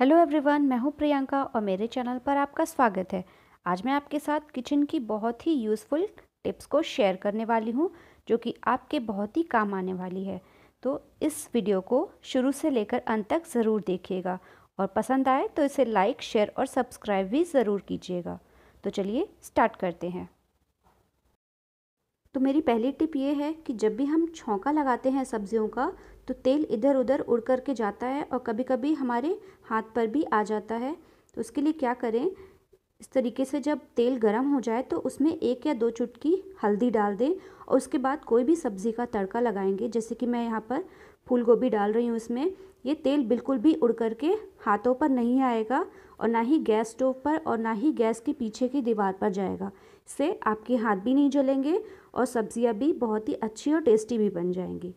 hello everyone मैं हूं प्रियंका और मेरे चैनल पर आपका स्वागत है आज मैं आपके साथ किचन की बहुत ही यूज़फुल टिप्स को शेयर करने वाली हूं जो कि आपके बहुत ही काम आने वाली है तो इस वीडियो को शुरू से लेकर अंत तक ज़रूर देखिएगा और पसंद आए तो इसे लाइक शेयर और सब्सक्राइब भी ज़रूर कीजिएगा तो चलिए स्टार्ट करते हैं तो मेरी पहली टिप ये है कि जब भी हम छौंका लगाते हैं सब्जियों का तो तेल इधर उधर उड़ कर के जाता है और कभी कभी हमारे हाथ पर भी आ जाता है तो उसके लिए क्या करें इस तरीके से जब तेल गरम हो जाए तो उसमें एक या दो चुटकी हल्दी डाल दें और उसके बाद कोई भी सब्ज़ी का तड़का लगाएंगे जैसे कि मैं यहाँ पर फूल गोभी डाल रही हूँ इसमें ये तेल बिल्कुल भी उड़ कर के हाथों पर नहीं आएगा और ना ही गैस स्टोव पर और ना ही गैस के पीछे की दीवार पर जाएगा इससे आपके हाथ भी नहीं जलेंगे और सब्जियाँ भी बहुत ही अच्छी और टेस्टी भी बन जाएंगी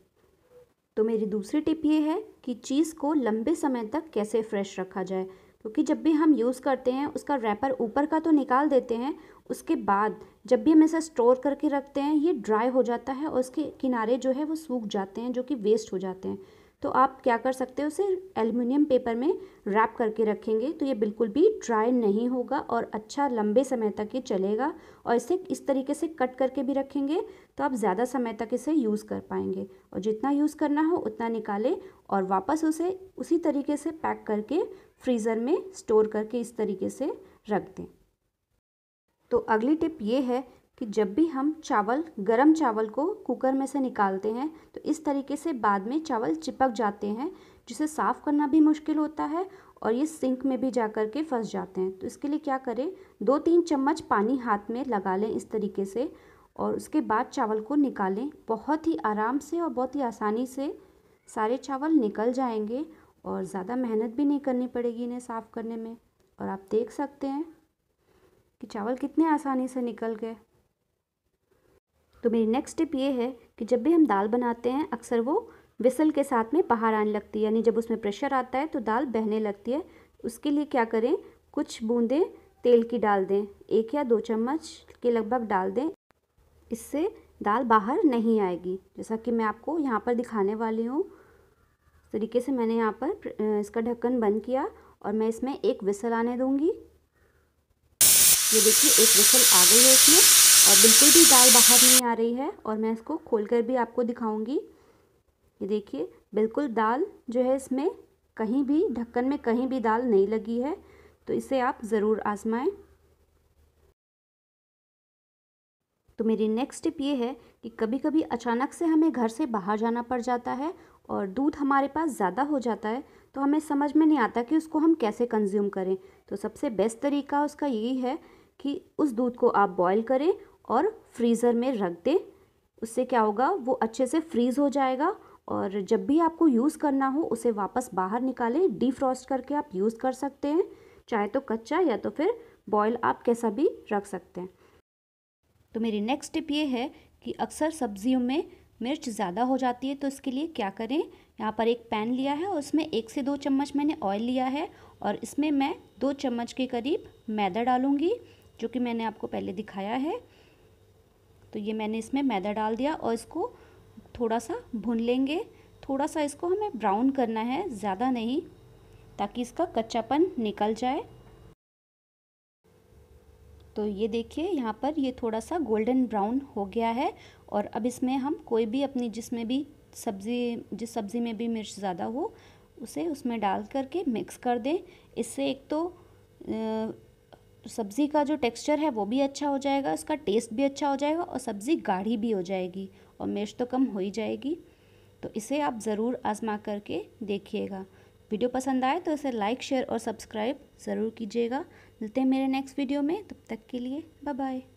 तो मेरी दूसरी टिप ये है कि चीज़ को लंबे समय तक कैसे फ्रेश रखा जाए क्योंकि जब भी हम यूज़ करते हैं उसका रैपर ऊपर का तो निकाल देते हैं उसके बाद जब भी हम इसे स्टोर करके रखते हैं ये ड्राई हो जाता है और उसके किनारे जो है वो सूख जाते हैं जो कि वेस्ट हो जाते हैं तो आप क्या कर सकते हो उसे एल्युमिनियम पेपर में रैप करके रखेंगे तो ये बिल्कुल भी ड्राई नहीं होगा और अच्छा लंबे समय तक ये चलेगा और इसे इस तरीके से कट करके भी रखेंगे तो आप ज़्यादा समय तक इसे यूज़ कर पाएंगे और जितना यूज़ करना हो उतना निकालें और वापस उसे उसी तरीके से पैक करके फ्रीज़र में स्टोर करके इस तरीके से रख दें तो अगली टिप ये है कि जब भी हम चावल गरम चावल को कुकर में से निकालते हैं तो इस तरीके से बाद में चावल चिपक जाते हैं जिसे साफ़ करना भी मुश्किल होता है और ये सिंक में भी जा कर के फंस जाते हैं तो इसके लिए क्या करें दो तीन चम्मच पानी हाथ में लगा लें इस तरीके से और उसके बाद चावल को निकालें बहुत ही आराम से और बहुत ही आसानी से सारे चावल निकल जाएंगे और ज़्यादा मेहनत भी नहीं करनी पड़ेगी इन्हें साफ़ करने में और आप देख सकते हैं कि चावल कितने आसानी से निकल गए तो मेरी नेक्स्ट टिप ये है कि जब भी हम दाल बनाते हैं अक्सर वो विसल के साथ में बाहर आने लगती है यानी जब उसमें प्रेशर आता है तो दाल बहने लगती है उसके लिए क्या करें कुछ बूंदें तेल की डाल दें एक या दो चम्मच के लगभग डाल दें इससे दाल बाहर नहीं आएगी जैसा कि मैं आपको यहाँ पर दिखाने वाली हूँ तरीके से मैंने यहाँ पर इसका ढक्कन बंद किया और मैं इसमें एक विसल आने दूँगी ये देखिए एक विसल आ गई है इसमें और बिल्कुल भी दाल बाहर नहीं आ रही है और मैं इसको खोलकर भी आपको दिखाऊंगी ये देखिए बिल्कुल दाल जो है इसमें कहीं भी ढक्कन में कहीं भी दाल नहीं लगी है तो इसे आप ज़रूर आजमाएं तो मेरी नेक्स्ट टिप ये है कि कभी कभी अचानक से हमें घर से बाहर जाना पड़ जाता है और दूध हमारे पास ज़्यादा हो जाता है तो हमें समझ में नहीं आता कि उसको हम कैसे कंज्यूम करें तो सबसे बेस्ट तरीका उसका यही है कि उस दूध को आप बॉईल करें और फ्रीज़र में रख दें उससे क्या होगा वो अच्छे से फ्रीज़ हो जाएगा और जब भी आपको यूज़ करना हो उसे वापस बाहर निकालें डीफ्रॉस्ट करके आप यूज़ कर सकते हैं चाहे तो कच्चा या तो फिर बॉयल आप कैसा भी रख सकते हैं तो मेरी नेक्स्ट टिप ये है कि अक्सर सब्जियों में मिर्च ज़्यादा हो जाती है तो इसके लिए क्या करें यहाँ पर एक पैन लिया है और उसमें एक से दो चम्मच मैंने ऑयल लिया है और इसमें मैं दो चम्मच के करीब मैदा डालूँगी जो कि मैंने आपको पहले दिखाया है तो ये मैंने इसमें मैदा डाल दिया और इसको थोड़ा सा भून लेंगे थोड़ा सा इसको हमें ब्राउन करना है ज़्यादा नहीं ताकि इसका कच्चापन निकल जाए तो ये देखिए यहाँ पर ये थोड़ा सा गोल्डन ब्राउन हो गया है और अब इसमें हम कोई भी अपनी जिसमें भी सब्ज़ी जिस सब्ज़ी में भी मिर्च ज़्यादा हो उसे उसमें डाल करके मिक्स कर दें इससे एक तो सब्ज़ी का जो टेक्सचर है वो भी अच्छा हो जाएगा उसका टेस्ट भी अच्छा हो जाएगा और सब्ज़ी गाढ़ी भी हो जाएगी और मिर्च तो कम हो ही जाएगी तो इसे आप ज़रूर आज़मा करके देखिएगा वीडियो पसंद आए तो इसे लाइक शेयर और सब्सक्राइब ज़रूर कीजिएगा मिलते हैं मेरे नेक्स्ट वीडियो में तब तक के लिए बाय बाय